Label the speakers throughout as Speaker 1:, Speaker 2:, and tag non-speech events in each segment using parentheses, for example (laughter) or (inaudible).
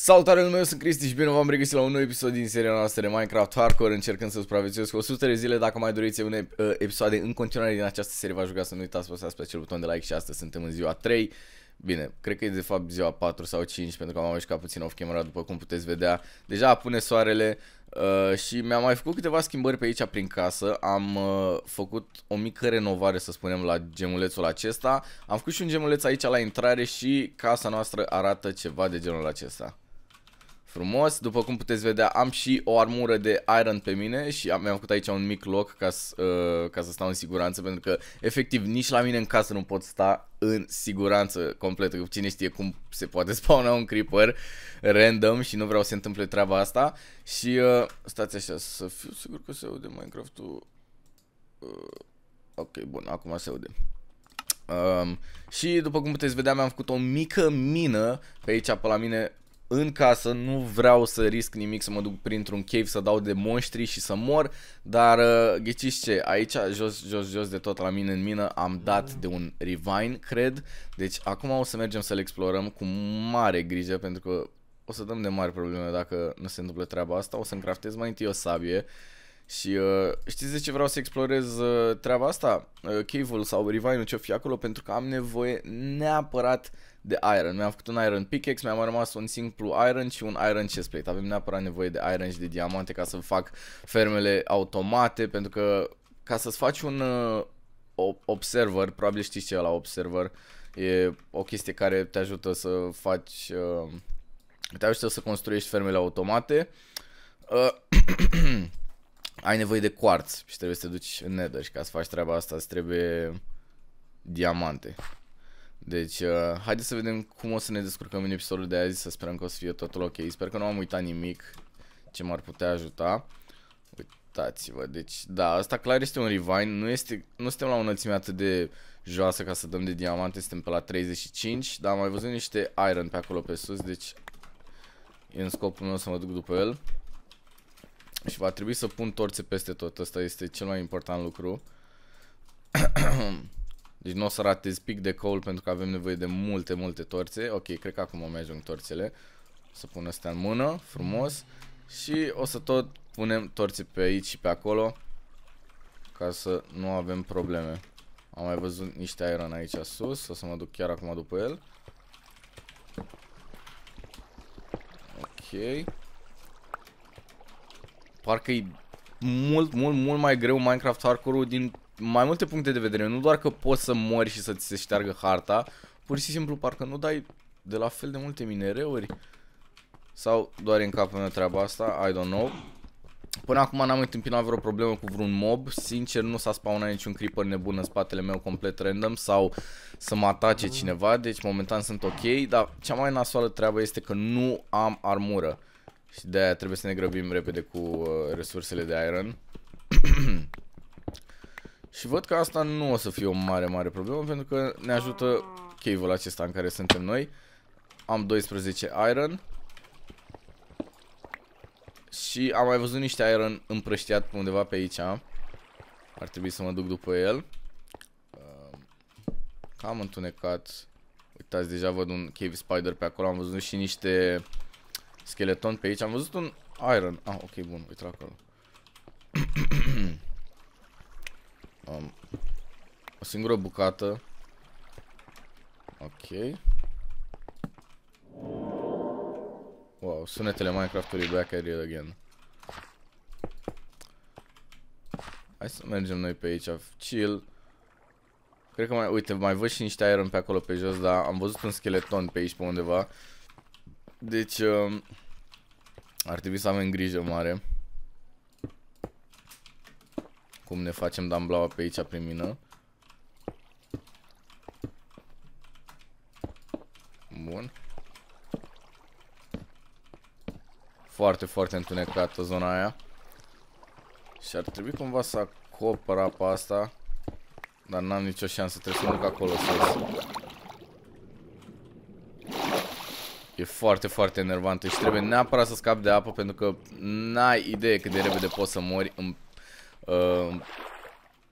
Speaker 1: Salutare, numele meu sunt Cristi și bine v-am regăsit la un nou episod din seria noastră de Minecraft Hardcore Încercând să supraviețuiesc 100 de zile Dacă mai doriți un uh, episoade în continuare din această serie Vă aș să nu uitați să apăsați pe acel buton de like și astăzi suntem în ziua 3 Bine, cred că e de fapt ziua 4 sau 5 pentru că am mișcat puțin off-camera după cum puteți vedea Deja apune soarele uh, și mi-am mai făcut câteva schimbări pe aici prin casă Am uh, făcut o mică renovare să spunem la gemulețul acesta Am făcut și un gemuleț aici la intrare și casa noastră arată ceva de genul acesta frumos. După cum puteți vedea, am și o armură de iron pe mine și mi-am făcut aici un mic loc ca să, uh, ca să stau în siguranță, pentru că, efectiv, nici la mine în casă nu pot sta în siguranță completă. Cine știe cum se poate spawna un creeper random și nu vreau să se întâmple treaba asta. Și uh, stați așa, să fiu sigur că se aude Minecraft-ul. Uh, ok, bun, acum se aude. Um, și după cum puteți vedea mi-am făcut o mică mină pe aici pe la mine în casă, nu vreau să risc nimic să mă duc printr-un cave să dau de monștri și să mor, dar uh, ghiciți ce, aici jos, jos, jos de tot la mine în mină am dat de un revine, cred, deci acum o să mergem să-l explorăm cu mare grijă pentru că o să dăm de mari probleme dacă nu se întâmplă treaba asta, o să-mi craftez mai întâi o sabie, uh, și uh, știți de ce vreau să explorez uh, treaba asta? Uh, cave-ul sau revine ce fi acolo pentru că am nevoie neapărat de iron. Mi-am făcut un iron pickaxe, mi-am rămas un simplu iron și un iron chestplate. Avem neapărat nevoie de iron și de diamante ca să fac fermele automate pentru că ca să-ți faci un uh, observer, probabil știți ce e la observer, e o chestie care te ajută să faci, uh, te ajută să construiești fermele automate. Uh, (clears throat) ai nevoie de quartz și trebuie să te duci în nether și ca să faci treaba asta îți trebuie diamante. Deci, uh, haideți să vedem cum o să ne descurcăm în episodul de azi, să sperăm că o să fie totul ok. Sper că nu am uitat nimic ce m-ar putea ajuta. Uitați-vă, deci, da, asta clar este un rewind, nu, este, nu suntem la o înălțime atât de joasă ca să dăm de diamante, suntem pe la 35, dar am mai văzut niște iron pe acolo pe sus, deci e în scopul meu să mă duc după el. Și va trebui să pun torțe peste tot, asta este cel mai important lucru. (clears throat) deci nu o să ratez pic de coal pentru că avem nevoie de multe, multe torțe. Ok, cred că acum o ajung torțele. O să pun astea în mână, frumos. Și o să tot punem torțe pe aici și pe acolo ca să nu avem probleme. Am mai văzut niște iron aici sus, o să mă duc chiar acum după el. Ok. Parcă e mult, mult, mult mai greu Minecraft Hardcore-ul din mai multe puncte de vedere. Nu doar că poți să mori și să ți se șteargă harta, pur și simplu parcă nu dai de la fel de multe minereuri. Sau doar în capul meu treaba asta, I don't know. Până acum n-am întâmpinat vreo problemă cu vreun mob, sincer nu s-a spawnat niciun creeper nebun în spatele meu complet random sau să mă atace cineva, deci momentan sunt ok, dar cea mai nasoală treabă este că nu am armură. Și de-aia trebuie să ne grăbim repede cu uh, resursele de iron. (clears throat) și văd că asta nu o să fie o mare, mare problemă pentru că ne ajută cave-ul acesta în care suntem noi. Am 12 iron. Și am mai văzut niște iron împrăștiat pe undeva pe aici. Ar trebui să mă duc după el. Uh, cam întunecat. Uitați, deja văd un cave spider pe acolo. Am văzut și niște Skeleton pe aici. Am văzut un iron. Ah, ok, bun. Uite la acolo. um, (clears throat) o singură bucată. Ok. Wow, sunetele Minecraft-ului back at it again. Hai să mergem noi pe aici, chill. Cred că mai, uite, mai văd și niște iron pe acolo pe jos, dar am văzut un skeleton pe aici pe undeva deci, uh, ar trebui să avem grijă mare. Cum ne facem damblaua pe aici prin mină. Bun. Foarte, foarte întunecată zona aia. Și ar trebui cumva să acopăr apa asta. Dar n-am nicio șansă, trebuie să mă duc acolo sus. E foarte, foarte enervantă și trebuie neapărat să scapi de apă pentru că n-ai idee cât de repede poți să mori în, uh,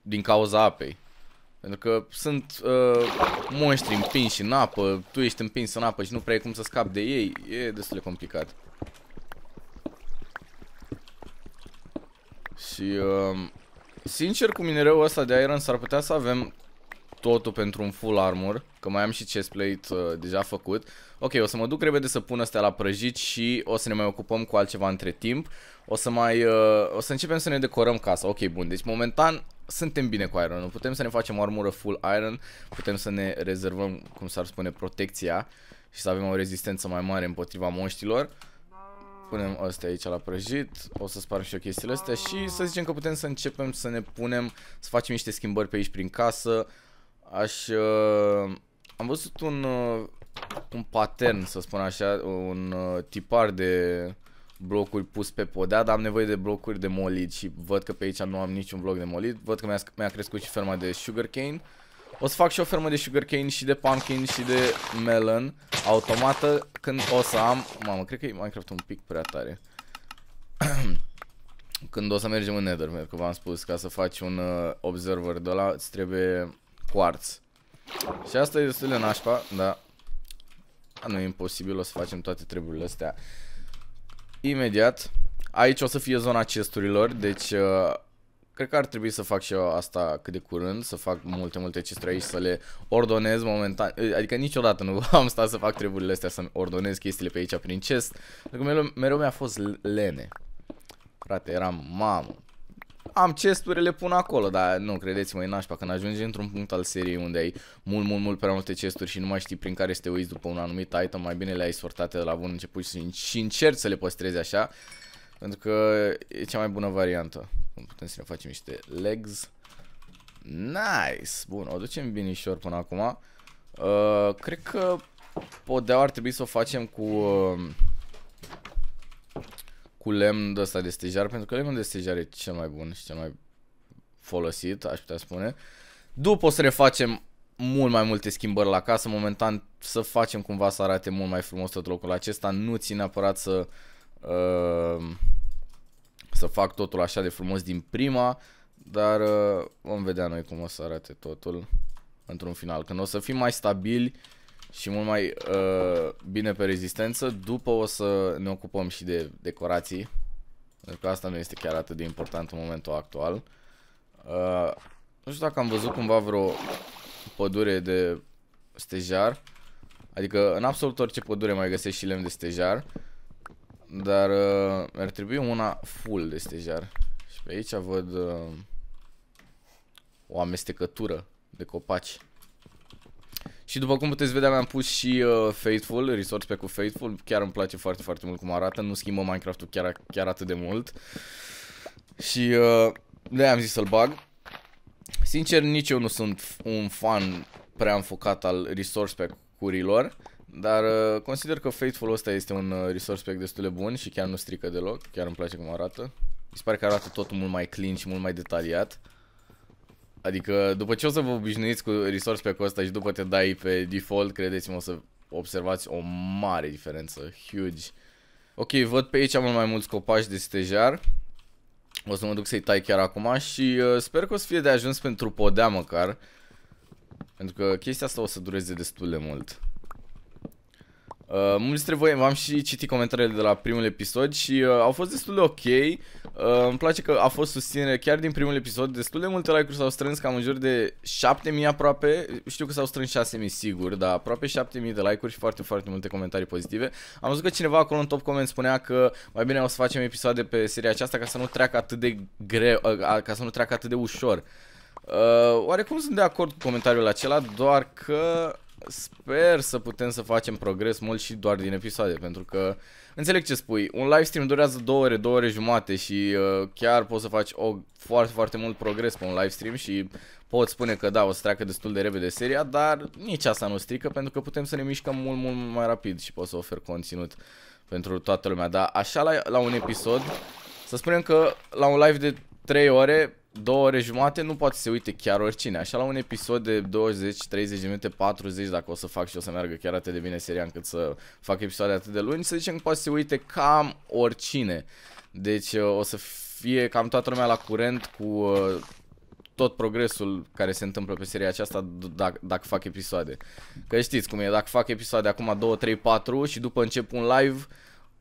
Speaker 1: din cauza apei. Pentru că sunt uh, monștri împinși în apă, tu ești împins în apă și nu prea e cum să scapi de ei. E destul de complicat. Și, uh, sincer, cu minereul ăsta de iron s-ar putea să avem totul pentru un full armor, că mai am și chestplate uh, deja făcut. Ok, o să mă duc repede să pun astea la prăjit și o să ne mai ocupăm cu altceva între timp. O să mai, uh, o să începem să ne decorăm casa. Ok, bun, deci momentan suntem bine cu iron Putem să ne facem o armură full iron, putem să ne rezervăm, cum s-ar spune, protecția și să avem o rezistență mai mare împotriva monștilor. Punem astea aici la prăjit, o să sparg și o chestiile astea și să zicem că putem să începem să ne punem, să facem niște schimbări pe aici prin casă, Aș... Uh, am văzut un, uh, un patern, să spun așa, un uh, tipar de blocuri pus pe podea, dar am nevoie de blocuri de molit și văd că pe aici nu am niciun bloc de molit. Văd că mi-a mi, crescut și ferma de sugarcane. O să fac și o fermă de sugarcane și de pumpkin și de melon automată când o să am... Mamă, cred că e Minecraft un pic prea tare. (clears throat) când o să mergem în Nethermere, că v-am spus, ca să faci un uh, observer de la, îți trebuie quartz. Și asta e destul de nașpa, da. nu e imposibil, o să facem toate treburile astea imediat. Aici o să fie zona chesturilor, deci uh, cred că ar trebui să fac și eu asta cât de curând, să fac multe, multe chesturi aici, să le ordonez momentan, adică niciodată nu (laughs) am stat să fac treburile astea, să-mi ordonez chestiile pe aici prin chest, pentru că mereu mi-a fost lene. Frate, eram mamă, am chesturi, le pun acolo, dar nu, credeți-mă, e nașpa. Când ajungi într-un punct al seriei unde ai mult, mult, mult prea multe chesturi și nu mai știi prin care să te uiți după un anumit item, mai bine le-ai sortate de la bun început și, și încerci să le păstrezi așa. Pentru că e cea mai bună variantă. Putem să ne facem niște legs. Nice! Bun, o ducem binișor până acum. Uh, cred că podeaua ar trebui să o facem cu... Uh, cu lemn de ăsta de stejar, pentru că lemnul de stejar e cel mai bun și cel mai folosit, aș putea spune. După o să refacem mult mai multe schimbări la casă, momentan să facem cumva să arate mult mai frumos tot locul acesta, nu țin neapărat să, uh, să fac totul așa de frumos din prima, dar uh, vom vedea noi cum o să arate totul într-un final. Când o să fim mai stabili, și mult mai uh, bine pe rezistență. După o să ne ocupăm și de decorații, pentru că asta nu este chiar atât de important în momentul actual. Uh, nu știu dacă am văzut cumva vreo pădure de stejar, adică în absolut orice pădure mai găsești și lemn de stejar, dar uh, ar trebui una full de stejar. Și pe aici văd uh, o amestecătură de copaci. Și după cum puteți vedea, mi-am pus și uh, Faithful, resource pack cu Faithful. Chiar îmi place foarte, foarte mult cum arată. Nu schimbă Minecraft-ul chiar, chiar atât de mult. Și uh, de am zis să-l bag. Sincer, nici eu nu sunt un fan prea înfocat al resource pack-urilor. Dar uh, consider că Faithful ăsta este un uh, resource pack destul de bun și chiar nu strică deloc. Chiar îmi place cum arată. Mi se pare că arată totul mult mai clean și mult mai detaliat. Uh, Adică după ce o să vă obișnuiți cu resource pe costa și după te dai pe default, credeți-mă o să observați o mare diferență, huge. Ok, văd pe aici mult mai mulți copaci de stejar. O să mă duc să-i tai chiar acum și uh, sper că o să fie de ajuns pentru podea măcar. Pentru că chestia asta o să dureze destul de mult. Uh, mulți dintre voi v-am și citit comentariile de la primul episod și uh, au fost destul de ok. Uh, îmi place că a fost susținere chiar din primul episod. Destul de multe like-uri s-au strâns, cam în jur de 7000 aproape. Știu că s-au strâns 6000 sigur, dar aproape 7000 de like-uri și foarte, foarte multe comentarii pozitive. Am văzut că cineva acolo în top comment spunea că mai bine o să facem episoade pe seria aceasta ca să nu treacă atât de greu, uh, ca să nu treacă atât de ușor. Uh, oarecum sunt de acord cu comentariul acela, doar că Sper să putem să facem progres mult și doar din episoade, pentru că înțeleg ce spui. Un live stream durează 2 ore, 2 ore jumate și uh, chiar poți să faci o, foarte, foarte mult progres pe un live stream și pot spune că da, o să treacă destul de repede seria, dar nici asta nu strică pentru că putem să ne mișcăm mult, mult mai rapid și pot să ofer conținut pentru toată lumea. Dar așa la, la un episod, să spunem că la un live de 3 ore două ore jumate nu poate să se uite chiar oricine. Așa la un episod de 20, 30 de minute, 40 dacă o să fac și o să meargă chiar atât de bine seria încât să fac episoade atât de lungi, să zicem că poate să se uite cam oricine. Deci uh, o să fie cam toată lumea la curent cu uh, tot progresul care se întâmplă pe seria aceasta dacă, dacă fac episoade. Că știți cum e, dacă fac episoade acum 2, 3, 4 și după încep un live,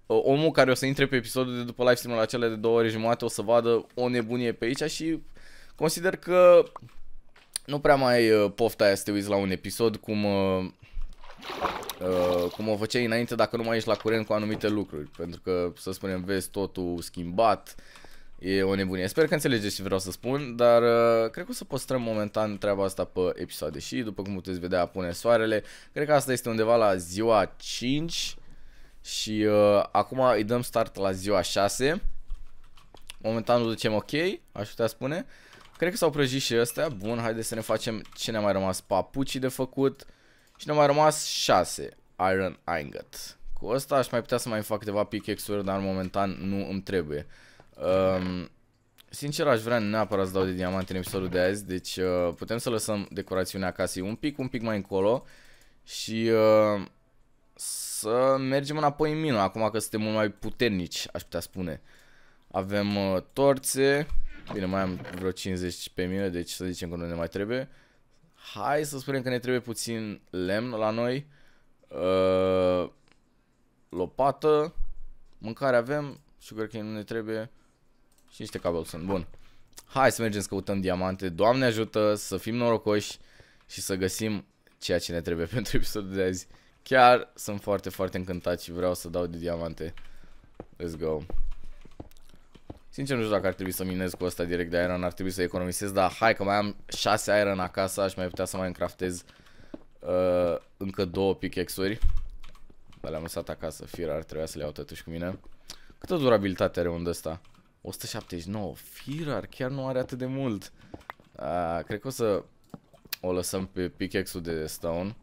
Speaker 1: omul care o să intre pe episodul de după live stream-ul acela de două ore jumate o să vadă o nebunie pe aici și consider că nu prea mai uh, pofta aia să te uiți la un episod cum, uh, uh, cum o făceai înainte dacă nu mai ești la curent cu anumite lucruri. Pentru că, să spunem, vezi totul schimbat, e o nebunie. Sper că înțelegeți ce vreau să spun, dar uh, cred că o să păstrăm momentan treaba asta pe episoade și, după cum puteți vedea, pune soarele. Cred că asta este undeva la ziua 5 și uh, acum îi dăm start la ziua 6 Momentan nu ducem ok, aș putea spune Cred că s-au prăjit și astea Bun, haideți să ne facem ce ne-a mai rămas Papucii de făcut Și ne-a mai rămas 6 Iron Ingot Cu ăsta aș mai putea să mai fac câteva pickaxe-uri Dar momentan nu îmi trebuie um, Sincer aș vrea neapărat să dau de diamante în episodul de azi Deci uh, putem să lăsăm decorațiunea casei un pic, un pic mai încolo Și uh, să mergem înapoi în mină, acum că suntem mult mai puternici, aș putea spune. Avem uh, torțe, bine, mai am vreo 50 pe mine, deci să zicem că nu ne mai trebuie. Hai să spunem că ne trebuie puțin lemn la noi. Uh, lopată, mâncare avem, sugarcane nu ne trebuie și niște cabel sunt bun. Hai să mergem să căutăm diamante, Doamne ajută să fim norocoși și să găsim ceea ce ne trebuie (laughs) pentru episodul de azi. Chiar sunt foarte, foarte încântat și vreau să dau de diamante. Let's go. Sincer, nu știu dacă ar trebui să minez cu asta direct de iron, ar trebui să economisez, dar hai că mai am 6 iron acasă, aș mai putea să mai încraftez uh, încă două pickaxe-uri. Dar le-am lăsat acasă, fir ar trebui să le iau totuși cu mine. Câtă durabilitate are unde ăsta? 179, firar, chiar nu are atât de mult. Uh, cred că o să o lăsăm pe pickaxe-ul de stone.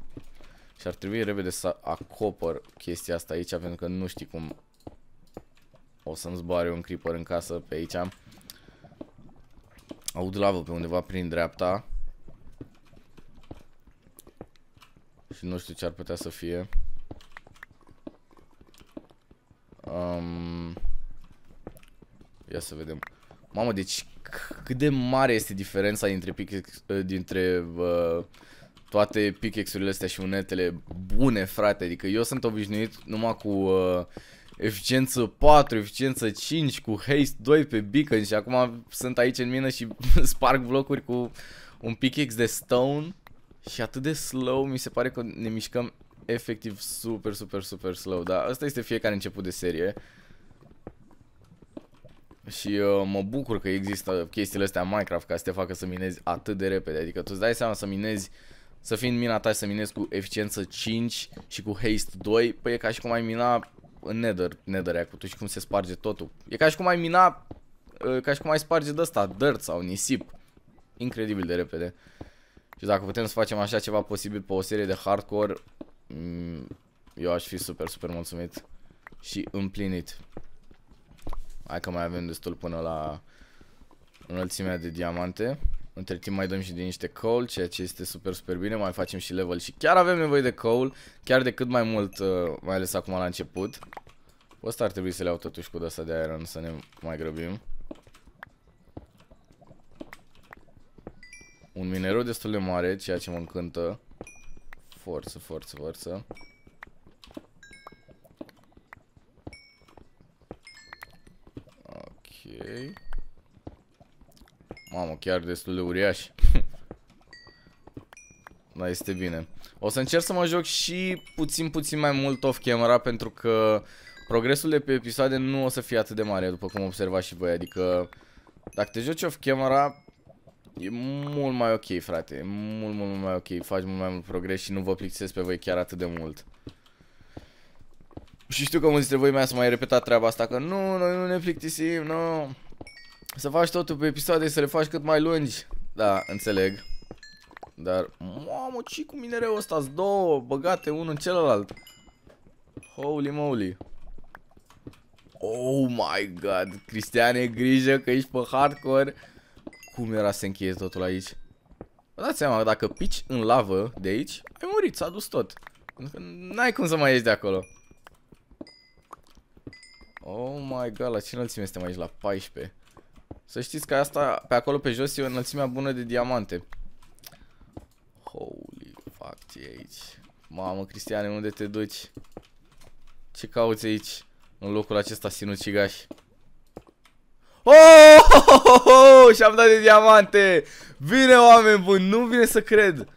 Speaker 1: Și ar trebui repede să acopăr chestia asta aici pentru că nu știi cum o să-mi zboare un creeper în casă pe aici. Aud lavă pe undeva prin dreapta. Și nu știu ce ar putea să fie. Um, ia să vedem. Mamă, deci cât de mare este diferența dintre, pic, dintre uh, toate pickaxe-urile astea și unetele bune, frate. Adică eu sunt obișnuit numai cu uh, eficiență 4, eficiență 5, cu haste 2 pe beacon și acum sunt aici în mină și (laughs) sparg blocuri cu un pickax de stone și atât de slow mi se pare că ne mișcăm efectiv super, super, super slow, dar asta este fiecare început de serie. Și uh, mă bucur că există chestiile astea Minecraft ca să te facă să minezi atât de repede, adică tu îți dai seama să minezi să fii în mina ta și să minezi cu eficiență 5 și cu haste 2, păi e ca și cum ai mina în nether, nether cu tu și cum se sparge totul. E ca și cum ai mina, ca și cum ai sparge de ăsta, dirt sau nisip. Incredibil de repede. Și dacă putem să facem așa ceva posibil pe o serie de hardcore, mm, eu aș fi super, super mulțumit și împlinit. Hai că mai avem destul până la înălțimea de diamante. Între timp mai dăm și din niște coal, ceea ce este super, super bine. Mai facem și level și chiar avem nevoie de coal. Chiar de cât mai mult, uh, mai ales acum la început. Ăsta ar trebui să le iau totuși cu asta de iron, să ne mai grăbim. Un minerul destul de mare, ceea ce mă încântă. Forță, forță, forță. Ok. Mamă, chiar destul de uriaș. (laughs) da, este bine. O să încerc să mă joc și puțin, puțin mai mult off-camera pentru că progresul de pe episoade nu o să fie atât de mare, după cum observați și voi. Adică, dacă te joci off-camera, e mult mai ok, frate. E mult, mult, mult mai ok. Faci mult mai mult progres și nu vă plictisesc pe voi chiar atât de mult. Și știu că mulți dintre voi mi-ați mai repetat treaba asta, că nu, noi nu ne plictisim, nu... Să faci totul pe episoade să le faci cât mai lungi. Da, înțeleg. Dar, mamă, ce cu minereul ăsta? Sunt două băgate unul în celălalt. Holy moly. Oh my god. Cristiane, grijă că ești pe hardcore. Cum era să încheie totul aici? Vă dați seama, dacă pici în lavă de aici, ai murit, s-a dus tot. N-ai cum să mai ieși de acolo. Oh my god, la ce înălțime suntem aici? La 14. Să știți că asta, pe acolo pe jos, e o înălțimea bună de diamante. Holy fuck, e aici. Mamă, Cristiane, unde te duci? Ce cauți aici? În locul acesta sinucigaș. Oh! oh, oh, oh Și-am dat de diamante! Vine, oameni buni! Nu vine să cred!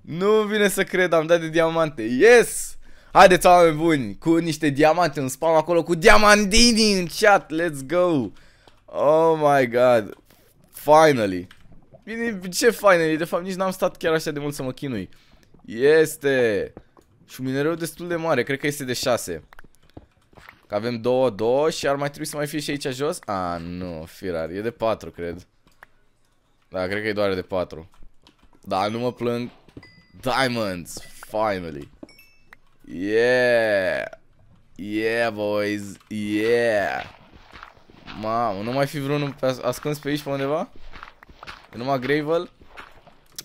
Speaker 1: Nu vine să cred, am dat de diamante! Yes! Haideți, oameni buni! Cu niște diamante în spam acolo, cu diamandini în chat! Let's go! Oh my god. Finally. Bine, ce finally? De fapt nici n-am stat chiar așa de mult să mă chinui. Este. Și un minereu destul de mare. Cred că este de 6. Că avem 2, 2 și ar mai trebui să mai fie și aici jos. A, ah, nu, firar. E de 4, cred. Da, cred că e doar de 4. Da, nu mă plâng. Diamonds, finally. Yeah. Yeah, boys. Yeah. Mamă, nu mai fi vreunul ascuns pe aici pe undeva? E numai Gravel?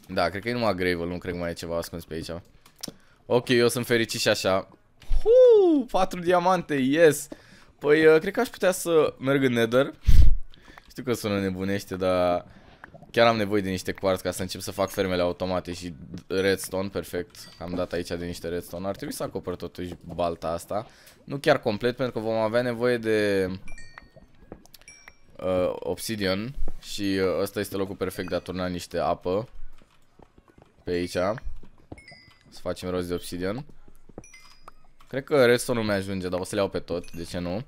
Speaker 1: Da, cred că e numai Gravel, nu cred că mai e ceva ascuns pe aici. Ok, eu sunt fericit și așa. Huu, 4 diamante, yes! Păi, uh, cred că aș putea să merg în Nether. Știu că sună nebunește, dar chiar am nevoie de niște quartz ca să încep să fac fermele automate și redstone, perfect. Am dat aici de niște redstone. Ar trebui să acopăr totuși balta asta. Nu chiar complet, pentru că vom avea nevoie de uh, obsidian și uh, ăsta este locul perfect de a turna niște apă pe aici. Să facem rost de obsidian. Cred că restul nu mi-ajunge, dar o să le iau pe tot, de ce nu?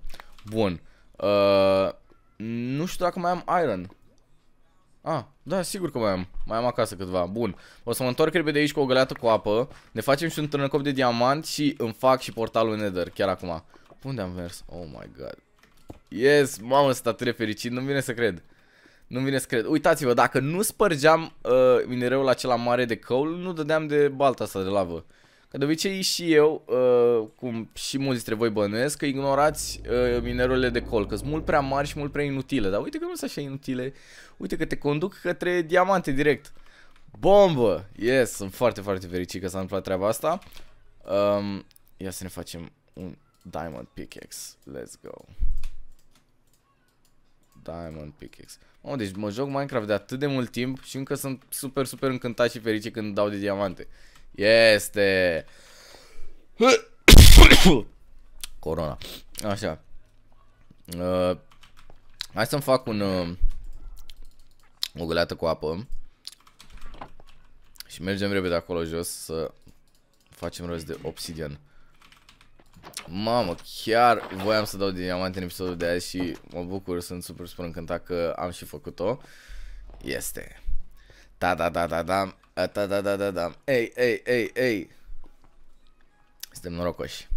Speaker 1: Bun. Uh, nu știu dacă mai am iron. Ah, da, sigur că mai am. Mai am acasă câtva. Bun. O să mă întorc repede aici cu o găleată cu apă. Ne facem și un târnăcop de diamant și îmi fac și portalul Nether chiar acum. Unde am mers? Oh my god. Yes, mamă, sunt atât de fericit, nu-mi vine să cred. Nu-mi vine să cred. Uitați-vă, dacă nu spărgeam uh, minereul acela mare de coal, nu dădeam de balta asta de lavă. Că de obicei și eu, uh, cum și mulți dintre voi bănuiesc, că ignorați uh, minerurile de coal, că sunt mult prea mari și mult prea inutile. Dar uite că nu sunt așa inutile. Uite că te conduc către diamante direct. Bombă! Yes, sunt foarte, foarte fericit că s-a întâmplat treaba asta. Um, ia să ne facem un diamond pickaxe. Let's go. Diamond da, Pickaxe. Mă, deci mă joc Minecraft de atât de mult timp și încă sunt super, super încântat și fericit când dau de diamante. Este... (coughs) Corona. Așa. Uh, hai să-mi fac un... Uh, o găleată cu apă. Și mergem repede acolo jos să facem rost de obsidian. Mamă, chiar voiam să dau diamante în episodul de azi și mă bucur, sunt super super încântat că am și făcut-o. Este. Ta da da da da, ta da. Da, da da da da. Ei, ei, ei, ei. Suntem norocoși.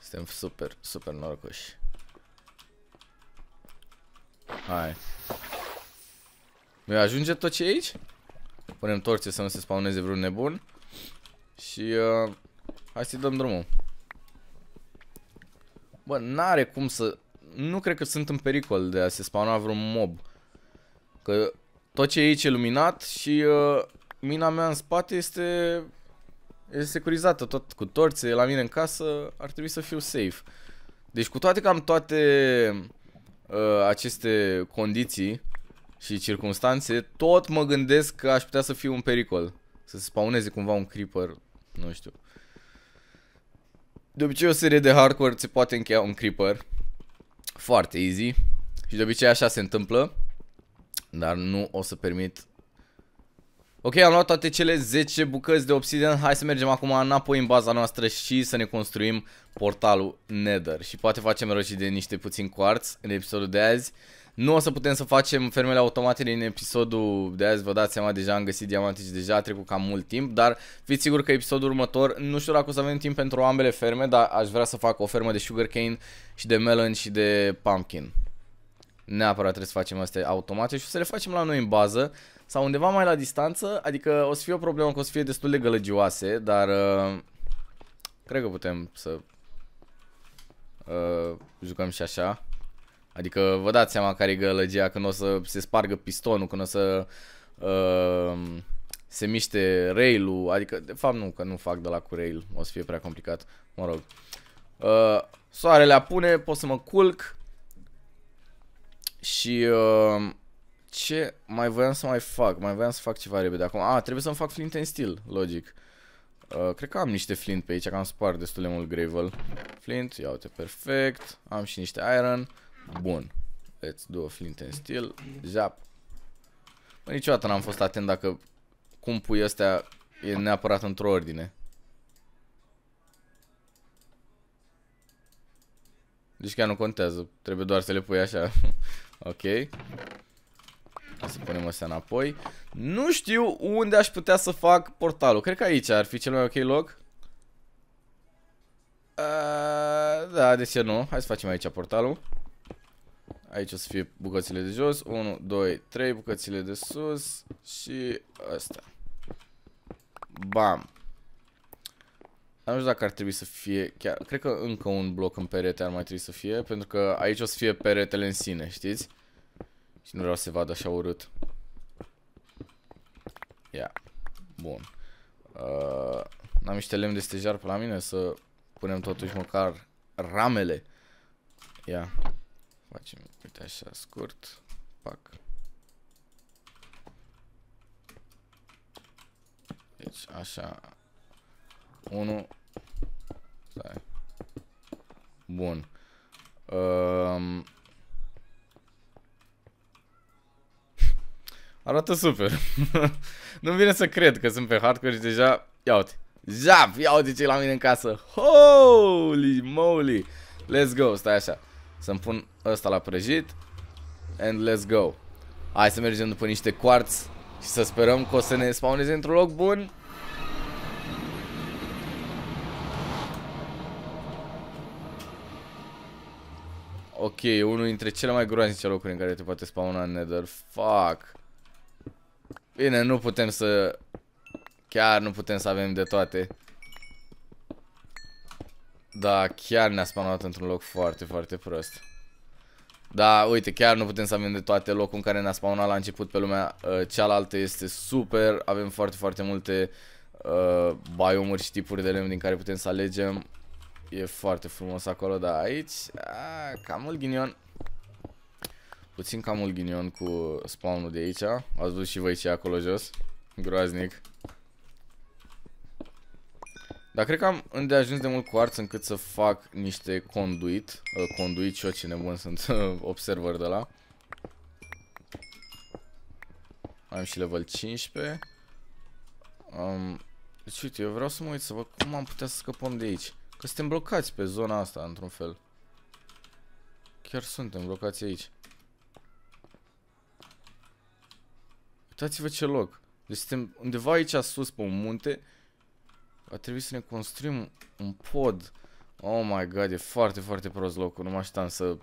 Speaker 1: Suntem super, super norocoși. Hai. Mi ajunge tot ce e aici? Punem torțe să nu se spawneze vreun nebun. Și uh, hai să-i dăm drumul. Bă, n-are cum să... Nu cred că sunt în pericol de a se spawna vreun mob. Că tot ce e aici e luminat și uh, mina mea în spate este... E securizată tot cu torțe, la mine în casă ar trebui să fiu safe. Deci cu toate că am toate uh, aceste condiții și circunstanțe, tot mă gândesc că aș putea să fiu un pericol. Să se spawneze cumva un creeper, nu știu. De obicei o serie de hardcore se poate încheia un creeper. Foarte easy. Și de obicei așa se întâmplă. Dar nu o să permit Ok, am luat toate cele 10 bucăți de obsidian. Hai să mergem acum înapoi în baza noastră și să ne construim portalul Nether. Și poate facem roșii de niște puțin quartz în episodul de azi. Nu o să putem să facem fermele automate din episodul de azi, vă dați seama, deja am găsit și deja a trecut cam mult timp, dar fiți sigur că episodul următor, nu știu dacă o să avem timp pentru ambele ferme, dar aș vrea să fac o fermă de sugarcane și de melon și de pumpkin. Neapărat trebuie să facem astea automate și o să le facem la noi în bază sau undeva mai la distanță, adică o să fie o problemă că o să fie destul de gălăgioase, dar uh, cred că putem să uh, jucăm și așa. Adică vă dați seama care e gălăgia când o să se spargă pistonul, când o să uh, se miște rail-ul. Adică, de fapt nu, că nu fac de la cu rail, o să fie prea complicat. Mă rog. Uh, soarele apune, pot să mă culc. Și uh, ce mai voiam să mai fac? Mai voiam să fac ceva repede acum. A, trebuie să-mi fac flint în stil, logic. Uh, cred că am niște flint pe aici, că am spart destul de mult gravel. Flint, iau-te, perfect. Am și niște iron. Bun. do a flint and steel. Jap. Bă, niciodată n-am fost atent dacă cum pui astea e neapărat într-o ordine. Deci chiar nu contează. Trebuie doar să le pui așa. (laughs) ok. Să punem astea înapoi. Nu știu unde aș putea să fac portalul. Cred că aici ar fi cel mai ok loc. Uh, da, de ce nu? Hai să facem aici portalul. Aici o să fie bucățile de jos. 1, 2, 3 bucățile de sus. Și asta. Bam. Nu știu dacă ar trebui să fie chiar... Cred că încă un bloc în perete ar mai trebui să fie. Pentru că aici o să fie peretele în sine, știți? Și nu vreau să se vadă așa urât. Ia. Yeah. Bun. Uh, N-am niște lemn de stejar pe la mine să punem totuși măcar ramele. Ia. Yeah. Facem, uite așa, scurt. Pac. Deci, așa. 1. Stai. Bun. Um, (laughs) Arată super. (laughs) Nu-mi vine să cred că sunt pe hardcore și deja... Ia uite. Zap! Ia uite ce la mine în casă. Holy moly! Let's go! Stai așa. Să-mi pun ăsta la prăjit And let's go Hai să mergem după niște quartz Și să sperăm că o să ne spawneze într-un loc bun Ok, e unul dintre cele mai groaznice locuri în care te poate spawna în Nether Fuck Bine, nu putem să... Chiar nu putem să avem de toate da, chiar ne-a spanat într-un loc foarte, foarte prost. Da, uite, chiar nu putem să avem de toate locul în care ne-a spawnat la început pe lumea uh, cealaltă este super, avem foarte, foarte multe uh, biomuri și tipuri de lemn din care putem să alegem. E foarte frumos acolo, dar aici, a, ah, cam mult ghinion. Puțin cam mult ghinion cu spawnul de aici, ați văzut și voi ce acolo jos, groaznic. Dar cred că am îndeajuns de mult cu arț încât să fac niște conduit. Uh, conduit și eu ce nebun sunt (laughs) uh, de la. Am și level 15. Um, deci uite, eu vreau să mă uit să văd cum am putea să scăpăm de aici. Că suntem blocați pe zona asta, într-un fel. Chiar suntem blocați aici. Uitați-vă ce loc. Deci suntem undeva aici sus pe un munte a trebuit să ne construim un pod. Oh my god, e foarte, foarte prost locul. Nu mă așteptam să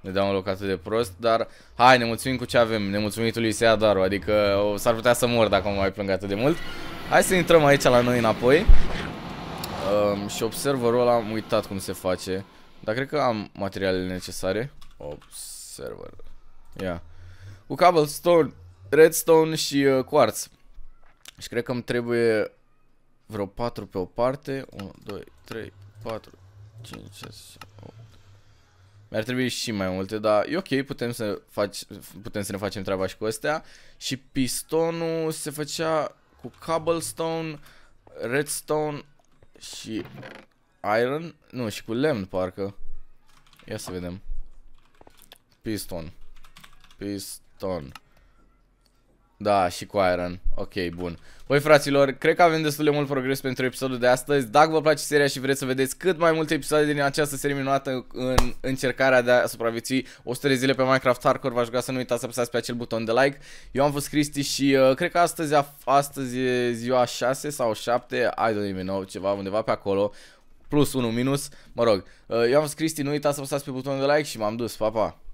Speaker 1: ne dea un loc atât de prost, dar hai, ne mulțumim cu ce avem. ne Nemulțumitul lui Seadaru, adică s-ar putea să mor dacă mă mai plâng atât de mult. Hai să intrăm aici la noi înapoi. Um, și observerul ăla am uitat cum se face. Dar cred că am materialele necesare. Observer. Ia. Yeah. Cu cobblestone, redstone și uh, quartz. Și cred că îmi trebuie vreo 4 pe o parte. 1, 2, 3, 4, 5, 6, 8. Mi-ar trebui și mai multe, dar e ok, putem să, faci, putem să ne facem treaba și cu astea. Și pistonul se făcea cu cobblestone, redstone și iron. Nu, și cu lemn parcă. Ia să vedem. Piston. Piston. Da, și cu Iron. Ok, bun. Voi fraților, cred că avem destul de mult progres pentru episodul de astăzi. Dacă vă place seria și vreți să vedeți cât mai multe episoade din această serie minunată în încercarea de a supraviețui 100 de zile pe Minecraft Hardcore, v-aș ruga să nu uitați să apăsați pe acel buton de like. Eu am fost Cristi și uh, cred că astăzi, a, astăzi e ziua 6 sau 7, I don't even know, ceva undeva pe acolo. Plus 1 minus, mă rog. Uh, eu am fost Cristi, nu uitați să apăsați pe butonul de like și m-am dus, pa, pa!